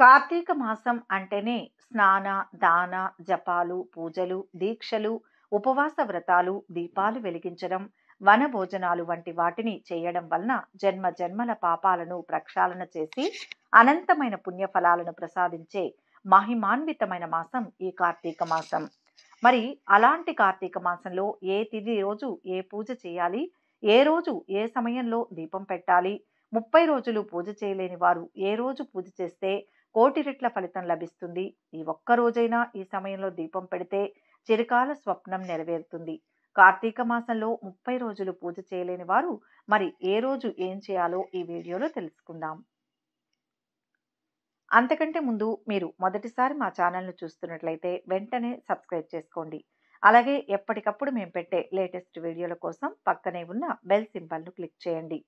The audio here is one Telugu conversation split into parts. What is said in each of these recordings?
కార్తీక మాసం అంటేనే స్నాన దాన జపాలు పూజలు దీక్షలు ఉపవాస వ్రతాలు దీపాలు వెలిగించడం వన భోజనాలు వంటి వాటిని చేయడం వలన జన్మ జన్మల పాపాలను ప్రక్షాళన చేసి అనంతమైన పుణ్యఫలాలను ప్రసాదించే మహిమాన్వితమైన మాసం ఈ కార్తీక మాసం మరి అలాంటి కార్తీక మాసంలో ఏ తిది రోజు ఏ పూజ చేయాలి ఏ రోజు ఏ సమయంలో దీపం పెట్టాలి ముప్పై రోజులు పూజ చేయలేని వారు ఏ రోజు పూజ చేస్తే కోటి రెట్ల ఫలితం లభిస్తుంది ఈ ఒక్కరోజైనా ఈ సమయంలో దీపం పెడితే చిరకాల స్వప్నం నెరవేరుతుంది కార్తీక మాసంలో ముప్పై రోజులు పూజ చేయలేని వారు మరి ఏ రోజు ఏం చేయాలో ఈ వీడియోలో తెలుసుకుందాం అంతకంటే ముందు మీరు మొదటిసారి మా ఛానల్ను చూస్తున్నట్లయితే వెంటనే సబ్స్క్రైబ్ చేసుకోండి అలాగే ఎప్పటికప్పుడు మేము పెట్టే లేటెస్ట్ వీడియోల కోసం పక్కనే ఉన్న బెల్ సింబల్ను క్లిక్ చేయండి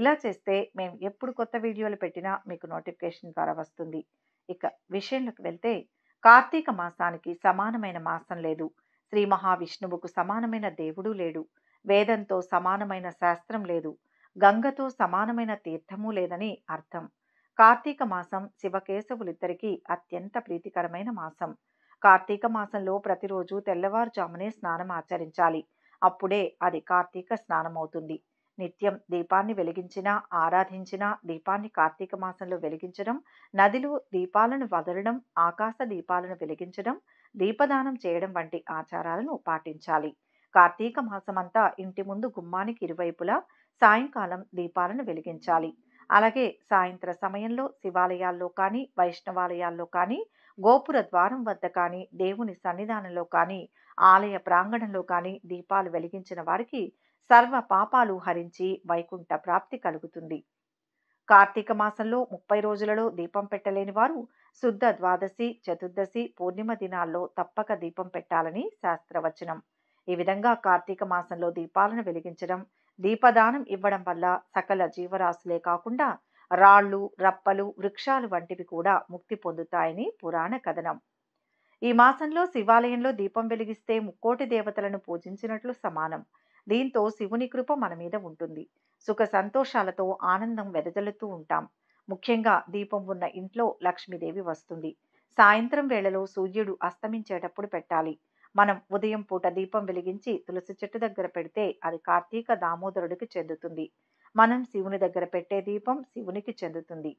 ఇలా చేస్తే మేము ఎప్పుడు కొత్త వీడియోలు పెట్టినా మీకు నోటిఫికేషన్ ద్వారా వస్తుంది ఇక విషయంలోకి వెళ్తే కార్తీక మాసానికి సమానమైన మాసం లేదు శ్రీ మహావిష్ణువుకు సమానమైన దేవుడు లేడు వేదంతో సమానమైన శాస్త్రం లేదు గంగతో సమానమైన తీర్థము లేదని అర్థం కార్తీక మాసం శివకేశవులిద్దరికీ అత్యంత ప్రీతికరమైన మాసం కార్తీక మాసంలో ప్రతిరోజు తెల్లవారుజామునే స్నానం ఆచరించాలి అప్పుడే అది కార్తీక స్నానం అవుతుంది నిత్యం దీపాన్ని వెలిగించినా ఆరాధించినా దీపాన్ని కార్తీక మాసంలో వెలిగించడం నదిలు దీపాలను వదలడం ఆకాశ దీపాలను వెలిగించడం దీపదానం చేయడం వంటి ఆచారాలను పాటించాలి కార్తీక మాసమంతా ఇంటి ముందు గుమ్మానికి ఇరువైపులా సాయంకాలం దీపాలను వెలిగించాలి అలాగే సాయంత్ర సమయంలో శివాలయాల్లో కానీ వైష్ణవాలయాల్లో కానీ గోపుర ద్వారం వద్ద కానీ దేవుని సన్నిధానంలో కానీ ఆలయ ప్రాంగణంలో కానీ దీపాలు వెలిగించిన వారికి సర్వ పాపాలు హరించి వైకుంఠ ప్రాప్తి కలుగుతుంది కార్తీక మాసంలో ముప్పై రోజులలో దీపం పెట్టలేని వారు శుద్ధ ద్వాదశి చతుర్దశి పూర్ణిమ దినాల్లో తప్పక దీపం పెట్టాలని శాస్త్రవచనం ఈ విధంగా కార్తీక మాసంలో దీపాలను వెలిగించడం దీపదానం ఇవ్వడం వల్ల సకల జీవరాశులే కాకుండా రాళ్ళు రప్పలు వృక్షాలు వంటివి కూడా ముక్తి పొందుతాయని పురాణ కథనం ఈ మాసంలో శివాలయంలో దీపం వెలిగిస్తే ముక్కోటి దేవతలను పూజించినట్లు సమానం దీంతో శివుని కృప మన మీద ఉంటుంది సుఖ సంతోషాలతో ఆనందం వెదజల్లుతూ ఉంటాం ముఖ్యంగా దీపం ఉన్న ఇంట్లో లక్ష్మీదేవి వస్తుంది సాయంత్రం వేళలో సూర్యుడు అస్తమించేటప్పుడు పెట్టాలి మనం ఉదయం పూట దీపం వెలిగించి తులసి చెట్టు దగ్గర పెడితే అది కార్తీక దామోదరుడికి చెందుతుంది మనం శివుని దగ్గర పెట్టే దీపం శివునికి చెందుతుంది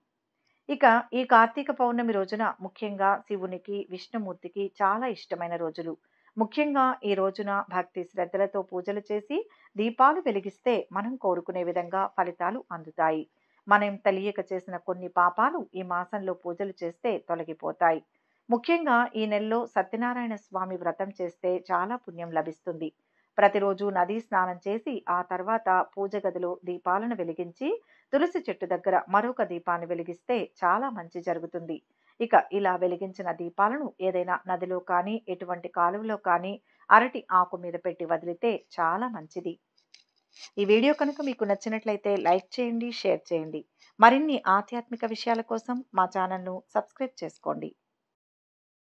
ఇక ఈ కార్తీక పౌర్ణమి రోజున ముఖ్యంగా శివునికి విష్ణుమూర్తికి చాలా ఇష్టమైన రోజులు ముఖ్యంగా ఈ రోజున భక్తి శ్రద్ధలతో పూజలు చేసి దీపాలు వెలిగిస్తే మనం కోరుకునే విధంగా ఫలితాలు అందుతాయి మనం తెలియక చేసిన కొన్ని పాపాలు ఈ మాసంలో పూజలు చేస్తే తొలగిపోతాయి ముఖ్యంగా ఈ నెలలో సత్యనారాయణ స్వామి వ్రతం చేస్తే చాలా పుణ్యం లభిస్తుంది ప్రతిరోజు నదీ స్నానం చేసి ఆ తర్వాత పూజ గదిలో దీపాలను వెలిగించి తులసి చెట్టు దగ్గర మరొక దీపాన్ని వెలిగిస్తే చాలా మంచి జరుగుతుంది ఇక ఇలా వెలిగించిన దీపాలను ఏదైనా నదిలో కానీ ఎటువంటి కాలువలో కానీ అరటి ఆకు మీద పెట్టి వదిలితే చాలా మంచిది ఈ వీడియో కనుక మీకు నచ్చినట్లయితే లైక్ చేయండి షేర్ చేయండి మరిన్ని ఆధ్యాత్మిక విషయాల కోసం మా ఛానల్ను సబ్స్క్రైబ్ చేసుకోండి